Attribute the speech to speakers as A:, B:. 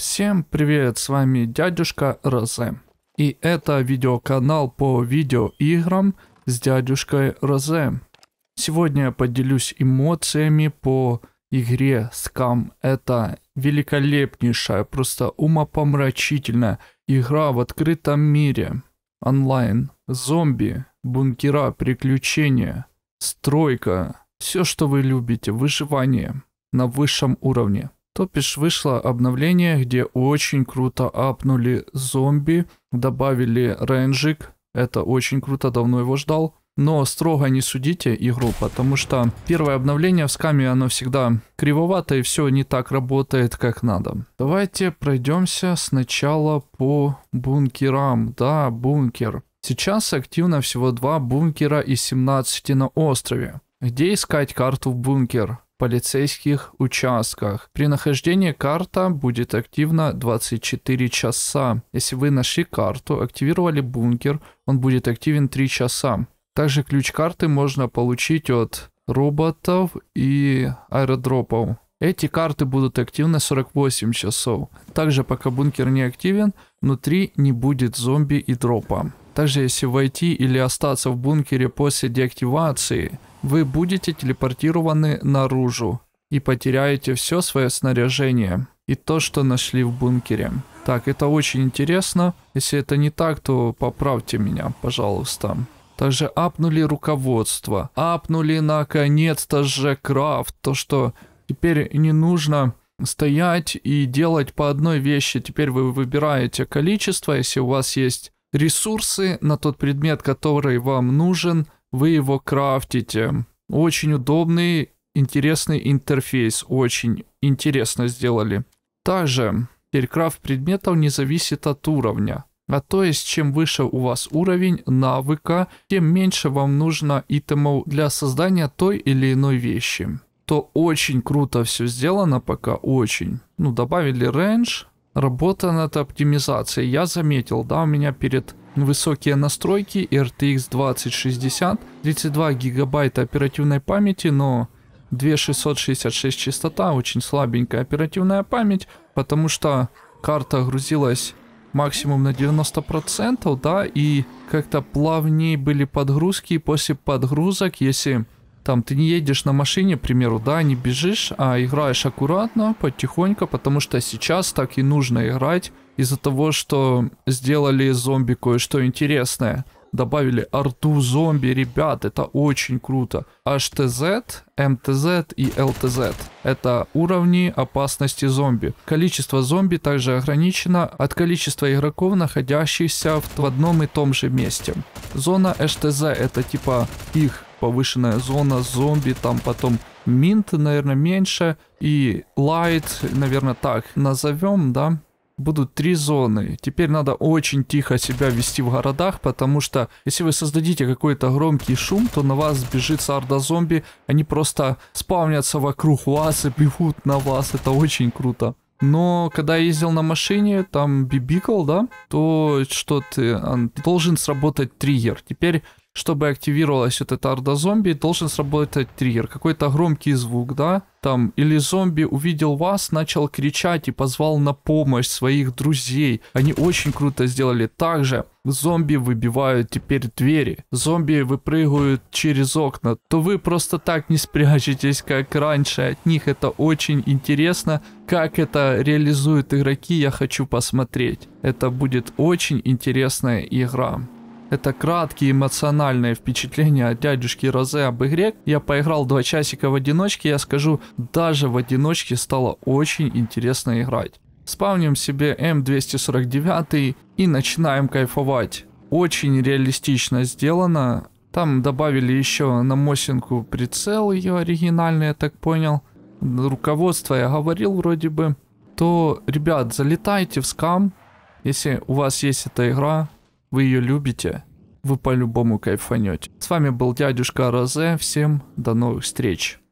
A: Всем привет, с вами дядюшка Розе. И это видеоканал по видеоиграм с дядюшкой Розе. Сегодня я поделюсь эмоциями по игре Scam. Это великолепнейшая, просто умопомрачительная игра в открытом мире. Онлайн. Зомби, бункера, приключения, стройка. Все, что вы любите, выживание на высшем уровне. То Топиш вышло обновление, где очень круто апнули зомби, добавили рейнджик. Это очень круто, давно его ждал. Но строго не судите игру, потому что первое обновление в скаме, оно всегда кривовато и все не так работает, как надо. Давайте пройдемся сначала по бункерам. Да, бункер. Сейчас активно всего два бункера из 17 на острове. Где искать карту в бункер? полицейских участках. При нахождении карта будет активна 24 часа. Если вы нашли карту, активировали бункер, он будет активен 3 часа. Также ключ карты можно получить от роботов и аэродропов. Эти карты будут активны 48 часов. Также пока бункер не активен, внутри не будет зомби и дропа. Также если войти или остаться в бункере после деактивации, вы будете телепортированы наружу и потеряете все свое снаряжение и то, что нашли в бункере. Так, это очень интересно. Если это не так, то поправьте меня, пожалуйста. Также апнули руководство. Апнули наконец-то же крафт. То, что теперь не нужно стоять и делать по одной вещи. Теперь вы выбираете количество, если у вас есть ресурсы на тот предмет, который вам нужен – вы его крафтите. Очень удобный, интересный интерфейс, очень интересно сделали. Также перекрафт предметов не зависит от уровня. А то есть, чем выше у вас уровень навыка, тем меньше вам нужно итемов для создания той или иной вещи. То очень круто все сделано пока, очень. Ну, добавили рейндж, работа над оптимизацией. Я заметил, да, у меня перед высокие настройки, RTX 2060, 32 гигабайта оперативной памяти, но 2666 частота, очень слабенькая оперативная память, потому что карта грузилась максимум на 90%, да, и как-то плавнее были подгрузки, и после подгрузок, если там ты не едешь на машине, к примеру, да, не бежишь, а играешь аккуратно, потихоньку, потому что сейчас так и нужно играть, из-за того, что сделали зомби кое-что интересное. Добавили арту зомби, ребят, это очень круто. HTZ, МТЗ и ЛТЗ. Это уровни опасности зомби. Количество зомби также ограничено от количества игроков, находящихся в одном и том же месте. Зона HTZ это типа их повышенная зона зомби, там потом минт, наверное, меньше, и лайт, наверное, так назовем, да, будут три зоны. Теперь надо очень тихо себя вести в городах, потому что если вы создадите какой-то громкий шум, то на вас сбежит сарда зомби. Они просто спавнятся вокруг вас и бегут на вас. Это очень круто. Но когда я ездил на машине, там бибикал, да, то что ты должен сработать триггер. Теперь, чтобы активировалась вот эта орда зомби, должен сработать триггер. Какой-то громкий звук, да, там или зомби увидел вас, начал кричать и позвал на помощь своих друзей. Они очень круто сделали. Также зомби выбивают теперь двери, зомби выпрыгают через окна, то вы просто так не спрячетесь, как раньше от них. Это очень интересно. Как это реализуют игроки, я хочу посмотреть. Это будет очень интересная игра. Это краткие эмоциональные впечатления от дядюшки Розе об игре. Я поиграл 2 часика в одиночке, я скажу, даже в одиночке стало очень интересно играть. Спавним себе М249 и начинаем кайфовать. Очень реалистично сделано. Там добавили еще на Мосинку прицел ее оригинальный, я так понял. Руководство я говорил вроде бы. То, ребят, залетайте в скам, если у вас есть эта игра, вы ее любите, вы по-любому кайфанете. С вами был дядюшка Розе, всем до новых встреч.